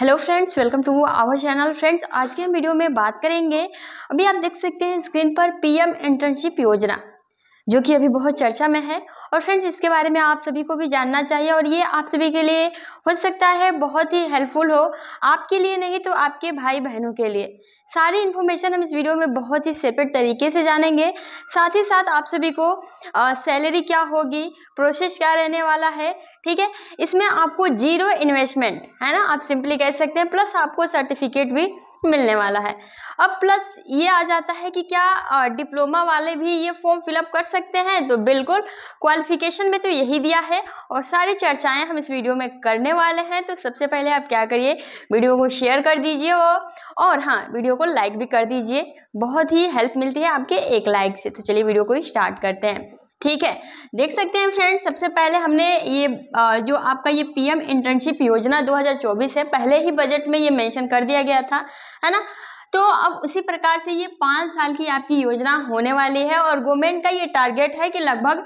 hello friends welcome to our channel friends आज के video में बात करेंगे अभी आप देख सकते हैं स्क्रीन पर पीएम इंटर्नशिप योजना जो कि अभी बहुत चर्चा में है और फ्रेंड्स इसके बारे में आप सभी को भी जानना चाहिए और ये आप सभी के लिए हो सकता है बहुत ही हेल्पफुल हो आपके लिए नहीं तो आपके भाई बहनों के लिए सारी इन्फॉर्मेशन हम इस वीडियो में बहुत ही सेपरेट तरीके से जानेंगे साथ ही साथ आप सभी को सैलरी क्या होगी प्रोसेस क्या रहने वाला है ठीक है इसमें आपको जीरो इन्वेस्टमेंट है ना आप सिंपली कह सकते हैं प्लस आपको सर्टिफिकेट भी मिलने वाला है अब प्लस ये आ जाता है कि क्या डिप्लोमा वाले भी ये फॉर्म फिलअप कर सकते हैं तो बिल्कुल क्वालिफिकेशन में तो यही दिया है और सारी चर्चाएं हम इस वीडियो में करने वाले हैं तो सबसे पहले आप क्या करिए वीडियो को शेयर कर दीजिए और हाँ वीडियो को लाइक भी कर दीजिए बहुत ही हेल्प मिलती है आपके एक लाइक से तो चलिए वीडियो को स्टार्ट करते हैं ठीक है देख सकते हैं फ्रेंड्स सबसे पहले हमने ये जो आपका ये पीएम इंटर्नशिप योजना 2024 है पहले ही बजट में ये मेंशन कर दिया गया था है ना तो अब उसी प्रकार से ये पाँच साल की आपकी योजना होने वाली है और गवर्नमेंट का ये टारगेट है कि लगभग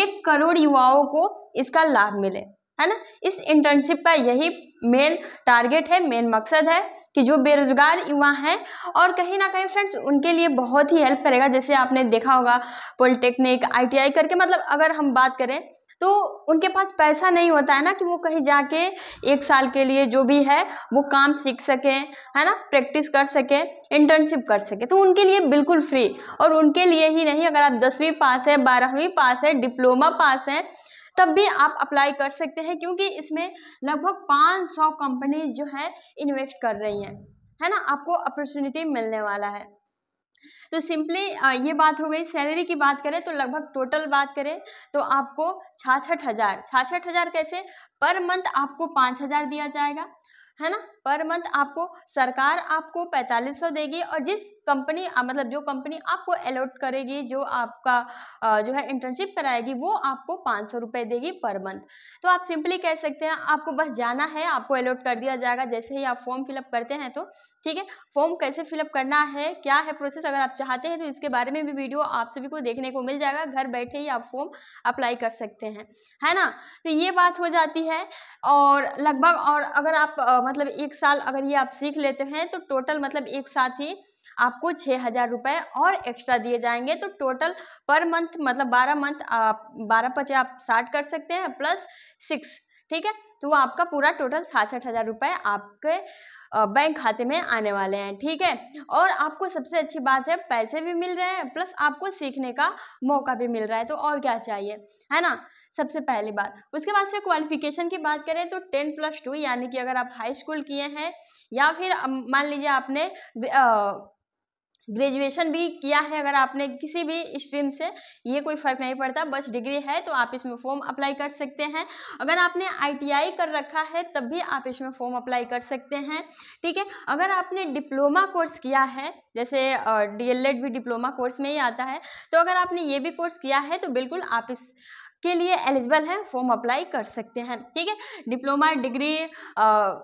एक करोड़ युवाओं को इसका लाभ मिले है ना इस इंटर्नशिप का यही मेन टारगेट है मेन मकसद है कि जो बेरोजगार युवा हैं और कहीं ना कहीं फ्रेंड्स उनके लिए बहुत ही हेल्प करेगा जैसे आपने देखा होगा पॉलिटेक्निक आईटीआई करके मतलब अगर हम बात करें तो उनके पास पैसा नहीं होता है ना कि वो कहीं जाके एक साल के लिए जो भी है वो काम सीख सकें है ना प्रैक्टिस कर सकें इंटर्नशिप कर सकें तो उनके लिए बिल्कुल फ्री और उनके लिए ही नहीं अगर आप दसवीं पास है बारहवीं पास है डिप्लोमा पास हैं तब भी आप अप्लाई कर सकते हैं क्योंकि इसमें लगभग 500 कंपनी जो है इन्वेस्ट कर रही हैं है ना आपको अपॉर्चुनिटी मिलने वाला है तो सिंपली ये बात हो गई सैलरी की बात करें तो लगभग टोटल बात करें तो आपको छाछठ हज़ार छाछठ हज़ार कैसे पर मंथ आपको पाँच हज़ार दिया जाएगा है ना पर मंथ आपको सरकार आपको पैंतालीस सौ देगी और जिस कंपनी मतलब जो कंपनी आपको अलॉट करेगी जो आपका जो है इंटर्नशिप कराएगी वो आपको पाँच सौ रुपये देगी पर मंथ तो आप सिंपली कह सकते हैं आपको बस जाना है आपको अलॉट कर दिया जाएगा जैसे ही आप फॉर्म फिलअप करते हैं तो ठीक है फॉर्म कैसे फिलअप करना है क्या है प्रोसेस अगर आप चाहते हैं तो इसके बारे में भी वीडियो आप सभी को देखने को मिल जाएगा घर बैठे ही आप फॉर्म अप्लाई कर सकते हैं है ना तो ये बात हो जाती है और लगभग और अगर आप मतलब एक साल अगर ये आप सीख लेते हैं तो टोटल मतलब एक साथ ही आपको छः हज़ार रुपये और एक्स्ट्रा दिए जाएंगे तो टोटल पर मंथ मतलब बारह मंथ आप बारह पचे आप साठ कर सकते हैं प्लस सिक्स ठीक है तो वो आपका पूरा टोटल छाछठ हज़ार रुपये आपके बैंक खाते में आने वाले हैं ठीक है और आपको सबसे अच्छी बात है पैसे भी मिल रहे हैं प्लस आपको सीखने का मौका भी मिल रहा है तो और क्या चाहिए है ना सबसे पहली बात उसके बाद से क्वालिफिकेशन की बात करें तो टेन प्लस टू यानी कि अगर आप हाई स्कूल किए हैं या फिर मान लीजिए आपने ग्रेजुएशन भी किया है अगर आपने किसी भी स्ट्रीम से ये कोई फ़र्क नहीं पड़ता बस डिग्री है तो आप इसमें फॉर्म अप्लाई कर सकते हैं अगर आपने आईटीआई कर रखा है तब भी आप इसमें फॉर्म अप्लाई कर सकते हैं ठीक है अगर आपने डिप्लोमा कोर्स किया है जैसे डीएलएड भी डिप्लोमा कोर्स में ही आता है तो अगर आपने ये भी कोर्स किया है तो बिल्कुल आप इस के लिए एलिजिबल हैं फॉर्म अप्लाई कर सकते हैं ठीक है डिप्लोमा डिग्री आ,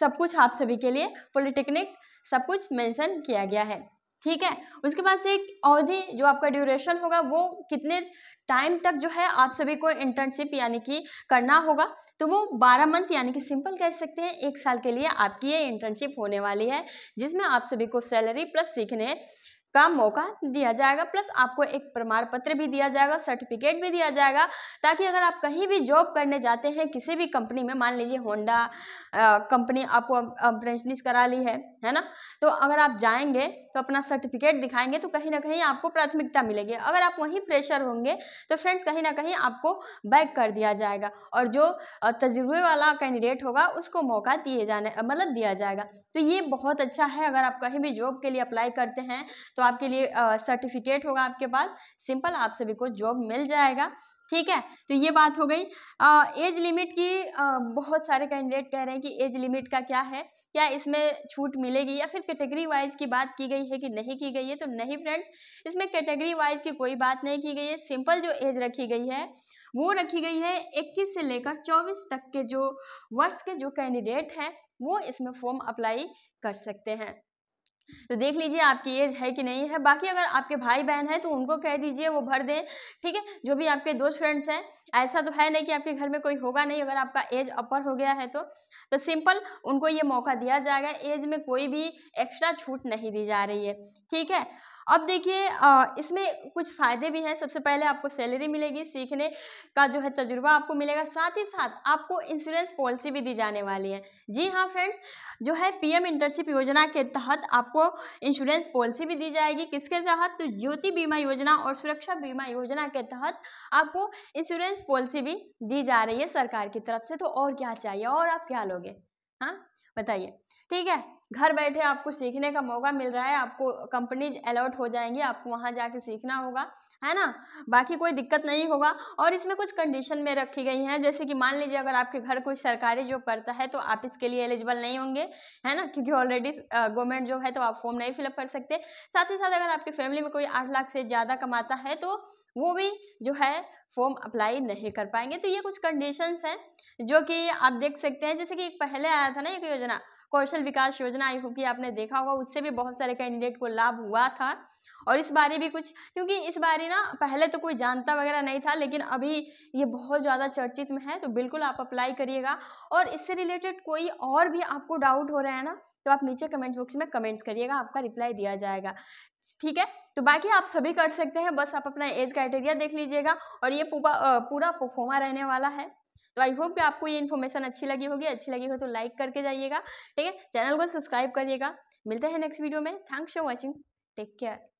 सब कुछ आप सभी के लिए पॉलिटेक्निक सब कुछ मेंशन किया गया है ठीक है उसके बाद से एक अवधि जो आपका ड्यूरेशन होगा वो कितने टाइम तक जो है आप सभी को इंटर्नशिप यानी कि करना होगा तो वो 12 मंथ यानी कि सिंपल कह सकते हैं एक साल के लिए आपकी ये इंटर्नशिप होने वाली है जिसमें आप सभी को सैलरी प्लस सीखने का मौका दिया जाएगा प्लस आपको एक प्रमाण पत्र भी दिया जाएगा सर्टिफिकेट भी दिया जाएगा ताकि अगर आप कहीं भी जॉब करने जाते हैं किसी भी कंपनी में मान लीजिए होंडा कंपनी आपको अप्रेंटिस करा ली है है ना तो अगर आप जाएंगे तो अपना सर्टिफिकेट दिखाएंगे तो कहीं ना कहीं आपको प्राथमिकता मिलेगी अगर आप वहीं प्रेशर होंगे तो फ्रेंड्स कहीं ना कहीं आपको बैक कर दिया जाएगा और जो तजुर्बे वाला कैंडिडेट होगा उसको मौका दिए जाने मतलब दिया जाएगा तो ये बहुत अच्छा है अगर आप कहीं भी जॉब के लिए अप्लाई करते हैं तो आपके लिए सर्टिफिकेट होगा आपके पास सिंपल आप सभी को जॉब मिल जाएगा ठीक है तो ये बात हो गई आ, एज लिमिट की आ, बहुत सारे कैंडिडेट कह रहे हैं कि एज लिमिट का क्या है क्या इसमें छूट मिलेगी या फिर कैटेगरी वाइज की बात की गई है कि नहीं की गई है तो नहीं फ्रेंड्स इसमें कैटेगरी वाइज की कोई बात नहीं की गई है सिंपल जो एज रखी गई है वो रखी गई है 21 से लेकर 24 तक के जो वर्ष के जो कैंडिडेट हैं वो इसमें फॉर्म अप्लाई कर सकते हैं तो देख लीजिए आपकी एज है कि नहीं है बाकी अगर आपके भाई बहन है तो उनको कह दीजिए वो भर दें ठीक है जो भी आपके दोस्त फ्रेंड्स हैं ऐसा तो है नहीं कि आपके घर में कोई होगा नहीं अगर आपका एज अपर हो गया है तो तो सिंपल उनको ये मौका दिया जाएगा एज में कोई भी एक्स्ट्रा छूट नहीं दी जा रही है ठीक है अब देखिए इसमें कुछ फ़ायदे भी हैं सबसे पहले आपको सैलरी मिलेगी सीखने का जो है तजुर्बा आपको मिलेगा साथ ही साथ आपको इंश्योरेंस पॉलिसी भी दी जाने वाली है जी हाँ फ्रेंड्स जो है पीएम इंटर्नशिप योजना के तहत आपको इंश्योरेंस पॉलिसी भी दी जाएगी किसके तहत तो ज्योति बीमा योजना और सुरक्षा बीमा योजना के तहत आपको इंश्योरेंस पॉलिसी भी दी जा रही है सरकार की तरफ से तो और क्या चाहिए और आप क्या लोगे हाँ बताइए ठीक है घर बैठे आपको सीखने का मौका मिल रहा है आपको कंपनीज अलॉट हो जाएंगी आपको वहाँ जाके सीखना होगा है ना बाकी कोई दिक्कत नहीं होगा और इसमें कुछ कंडीशन में रखी गई हैं जैसे कि मान लीजिए अगर आपके घर कोई सरकारी जॉब करता है तो आप इसके लिए एलिजिबल नहीं होंगे है ना क्योंकि ऑलरेडी गवर्नमेंट जॉब है तो आप फॉर्म नहीं फिलअप कर सकते साथ ही साथ अगर आपकी फैमिली में कोई आठ लाख से ज़्यादा कमाता है तो वो भी जो है फॉर्म अप्लाई नहीं कर पाएंगे तो ये कुछ कंडीशंस हैं जो कि आप देख सकते हैं जैसे कि पहले आया था ना एक योजना कौशल विकास योजना आई होगी आपने देखा होगा उससे भी बहुत सारे कैंडिडेट को लाभ हुआ था और इस बारे भी कुछ क्योंकि इस बारे ना पहले तो कोई जानता वगैरह नहीं था लेकिन अभी ये बहुत ज़्यादा चर्चित में है तो बिल्कुल आप अप्लाई करिएगा और इससे रिलेटेड कोई और भी आपको डाउट हो रहा है ना तो आप नीचे कमेंट बॉक्स में कमेंट्स करिएगा आपका रिप्लाई दिया जाएगा ठीक है तो बाकी आप सभी कर सकते हैं बस आप अपना एज क्राइटेरिया देख लीजिएगा और ये पूरा पूरा परफॉर्मा रहने वाला है तो आई होप कि आपको ये इन्फॉर्मेशन अच्छी लगी होगी अच्छी लगी हो तो लाइक करके जाइएगा ठीक है चैनल को सब्सक्राइब करिएगा मिलते हैं नेक्स्ट वीडियो में thanks for watching take care